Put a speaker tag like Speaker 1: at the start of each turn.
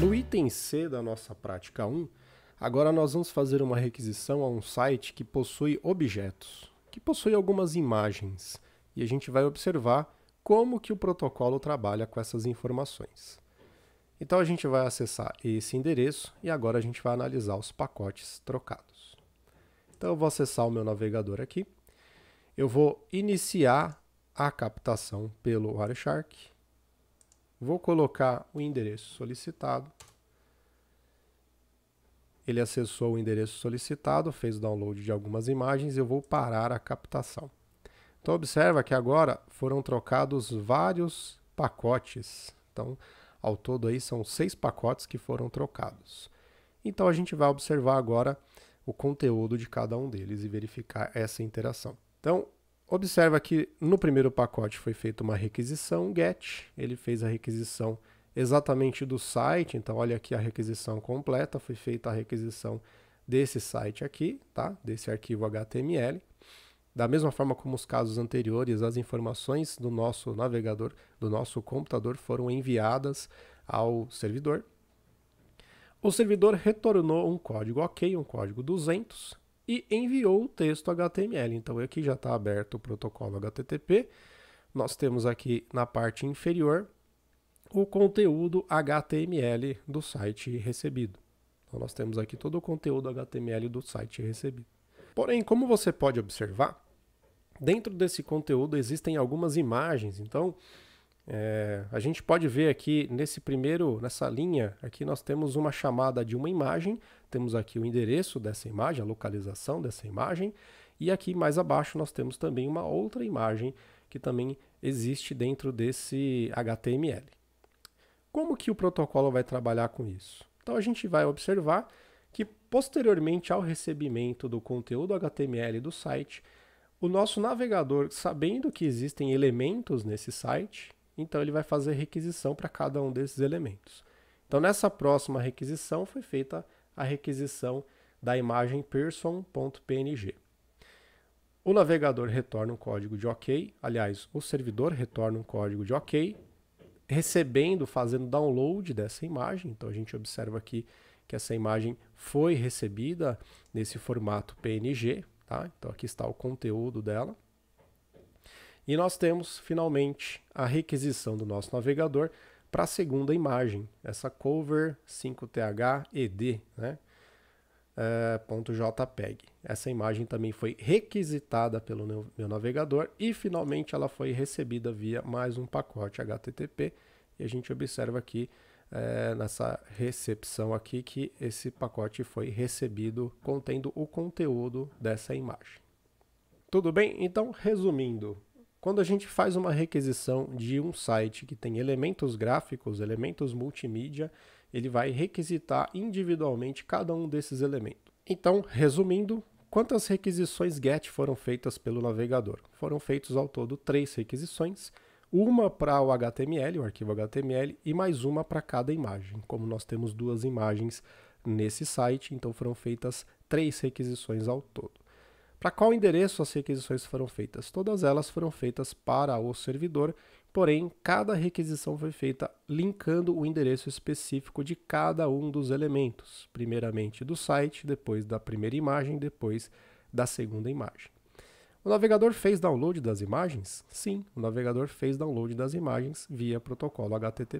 Speaker 1: No item C da nossa prática 1, agora nós vamos fazer uma requisição a um site que possui objetos, que possui algumas imagens, e a gente vai observar como que o protocolo trabalha com essas informações. Então a gente vai acessar esse endereço e agora a gente vai analisar os pacotes trocados. Então eu vou acessar o meu navegador aqui, eu vou iniciar a captação pelo Wireshark Vou colocar o endereço solicitado. Ele acessou o endereço solicitado, fez o download de algumas imagens eu vou parar a captação. Então observa que agora foram trocados vários pacotes. Então, ao todo aí são seis pacotes que foram trocados. Então a gente vai observar agora o conteúdo de cada um deles e verificar essa interação. Então, Observa que no primeiro pacote foi feita uma requisição GET, ele fez a requisição exatamente do site, então olha aqui a requisição completa, foi feita a requisição desse site aqui, tá? desse arquivo HTML. Da mesma forma como os casos anteriores, as informações do nosso navegador, do nosso computador, foram enviadas ao servidor. O servidor retornou um código OK, um código 200, e enviou o texto HTML. Então aqui já está aberto o protocolo HTTP. Nós temos aqui na parte inferior o conteúdo HTML do site recebido. Então nós temos aqui todo o conteúdo HTML do site recebido. Porém, como você pode observar, dentro desse conteúdo existem algumas imagens. Então, é, a gente pode ver aqui nesse primeiro, nessa linha, aqui nós temos uma chamada de uma imagem, temos aqui o endereço dessa imagem, a localização dessa imagem, e aqui mais abaixo nós temos também uma outra imagem que também existe dentro desse HTML. Como que o protocolo vai trabalhar com isso? Então a gente vai observar que posteriormente ao recebimento do conteúdo HTML do site, o nosso navegador, sabendo que existem elementos nesse site, então ele vai fazer requisição para cada um desses elementos. Então nessa próxima requisição foi feita a requisição da imagem person.png. O navegador retorna um código de OK, aliás, o servidor retorna um código de OK, recebendo, fazendo download dessa imagem. Então a gente observa aqui que essa imagem foi recebida nesse formato PNG, tá? Então aqui está o conteúdo dela. E nós temos, finalmente, a requisição do nosso navegador para a segunda imagem, essa cover 5 thed ed .jpeg. Essa imagem também foi requisitada pelo meu, meu navegador e finalmente ela foi recebida via mais um pacote HTTP e a gente observa aqui é, nessa recepção aqui que esse pacote foi recebido contendo o conteúdo dessa imagem. Tudo bem? Então, resumindo, quando a gente faz uma requisição de um site que tem elementos gráficos, elementos multimídia, ele vai requisitar individualmente cada um desses elementos. Então, resumindo, quantas requisições GET foram feitas pelo navegador? Foram feitos ao todo três requisições, uma para o HTML, o arquivo HTML, e mais uma para cada imagem. Como nós temos duas imagens nesse site, então foram feitas três requisições ao todo. Para qual endereço as requisições foram feitas? Todas elas foram feitas para o servidor, porém, cada requisição foi feita linkando o endereço específico de cada um dos elementos, primeiramente do site, depois da primeira imagem, depois da segunda imagem. O navegador fez download das imagens? Sim, o navegador fez download das imagens via protocolo HTTP.